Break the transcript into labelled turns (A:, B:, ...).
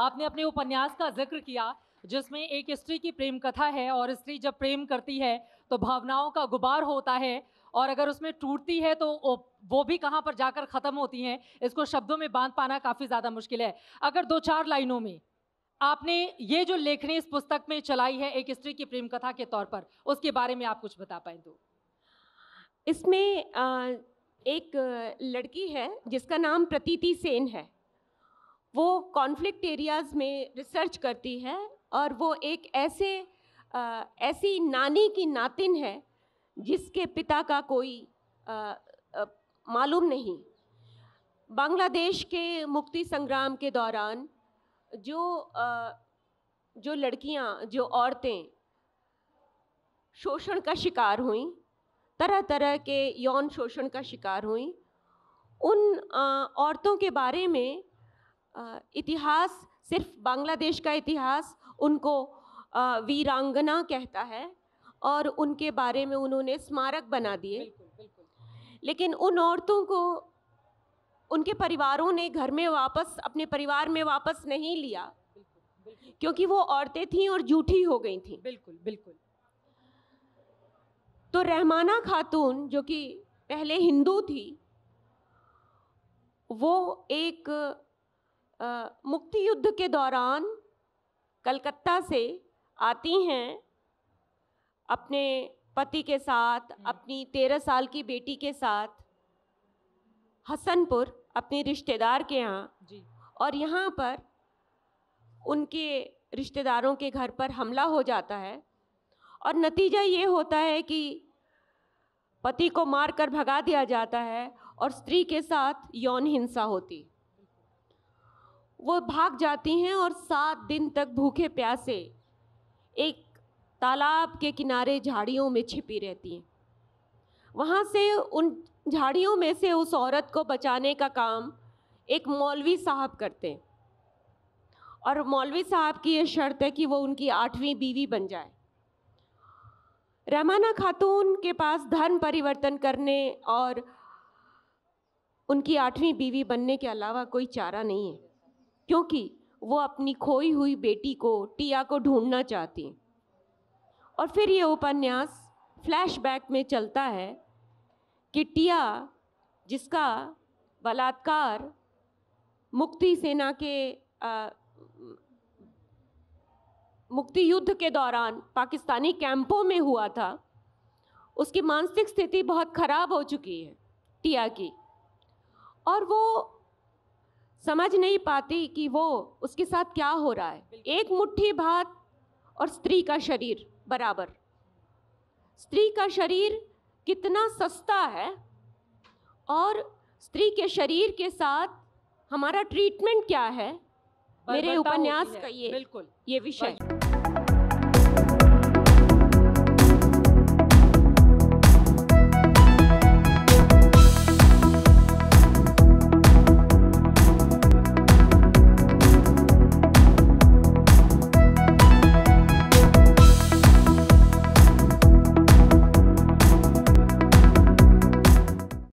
A: आपने अपने उपन्यास का जिक्र किया जिसमें एक स्त्री की प्रेम कथा है और स्त्री जब प्रेम करती है तो भावनाओं का गुबार होता है और अगर उसमें टूटती है तो वो भी कहाँ पर जाकर ख़त्म होती हैं इसको शब्दों में बांध पाना काफ़ी ज़्यादा मुश्किल है अगर दो चार लाइनों में आपने ये जो लेखनी इस पुस्तक में चलाई है एक स्त्री की प्रेम कथा के तौर पर उसके बारे में आप कुछ बता पाए तो
B: इसमें एक लड़की है जिसका नाम प्रतीति सेन है वो कॉन्फ्लिक्ट एरियाज़ में रिसर्च करती है और वो एक ऐसे आ, ऐसी नानी की नातिन है जिसके पिता का कोई आ, आ, मालूम नहीं बांग्लादेश के मुक्ति संग्राम के दौरान जो आ, जो लड़कियां जो औरतें शोषण का शिकार हुई तरह तरह के यौन शोषण का शिकार हुई उन आ, औरतों के बारे में इतिहास सिर्फ बांग्लादेश का इतिहास उनको वीरांगना कहता है और उनके बारे में उन्होंने स्मारक बना दिए लेकिन उन औरतों को उनके परिवारों ने घर में वापस अपने परिवार में वापस नहीं लिया क्योंकि वो औरतें थीं और जूठी हो गई थीं बिल्कुल बिल्कुल तो रहमाना खातून जो कि पहले हिंदू थी वो एक मुक्ति युद्ध के दौरान कलकत्ता से आती हैं अपने पति के साथ हम्म। अपनी तेरह साल की बेटी के साथ हसनपुर अपने रिश्तेदार के यहाँ और यहाँ पर उनके रिश्तेदारों के घर पर हमला हो जाता है और नतीजा ये होता है कि पति को मारकर भगा दिया जाता है और स्त्री के साथ यौन हिंसा होती वो भाग जाती हैं और सात दिन तक भूखे प्यासे एक तालाब के किनारे झाड़ियों में छिपी रहती हैं वहाँ से उन झाड़ियों में से उस औरत को बचाने का काम एक मौलवी साहब करते हैं और मौलवी साहब की ये शर्त है कि वो उनकी आठवीं बीवी बन जाए रहमाना खातून के पास धर्म परिवर्तन करने और उनकी आठवीं बीवी बनने के अलावा कोई चारा नहीं है क्योंकि वो अपनी खोई हुई बेटी को टिया को ढूंढना चाहती और फिर ये उपन्यास फ्लैशबैक में चलता है कि टिया जिसका बलात्कार मुक्ति सेना के आ, मुक्ति युद्ध के दौरान पाकिस्तानी कैंपों में हुआ था उसकी मानसिक स्थिति बहुत ख़राब हो चुकी है टिया की और वो समझ नहीं पाती कि वो उसके साथ क्या हो रहा है एक मुट्ठी भात और स्त्री का शरीर बराबर स्त्री का शरीर कितना सस्ता है और स्त्री के शरीर के साथ हमारा ट्रीटमेंट क्या है मेरे उपन्यास का ये बिल्कुल ये विषय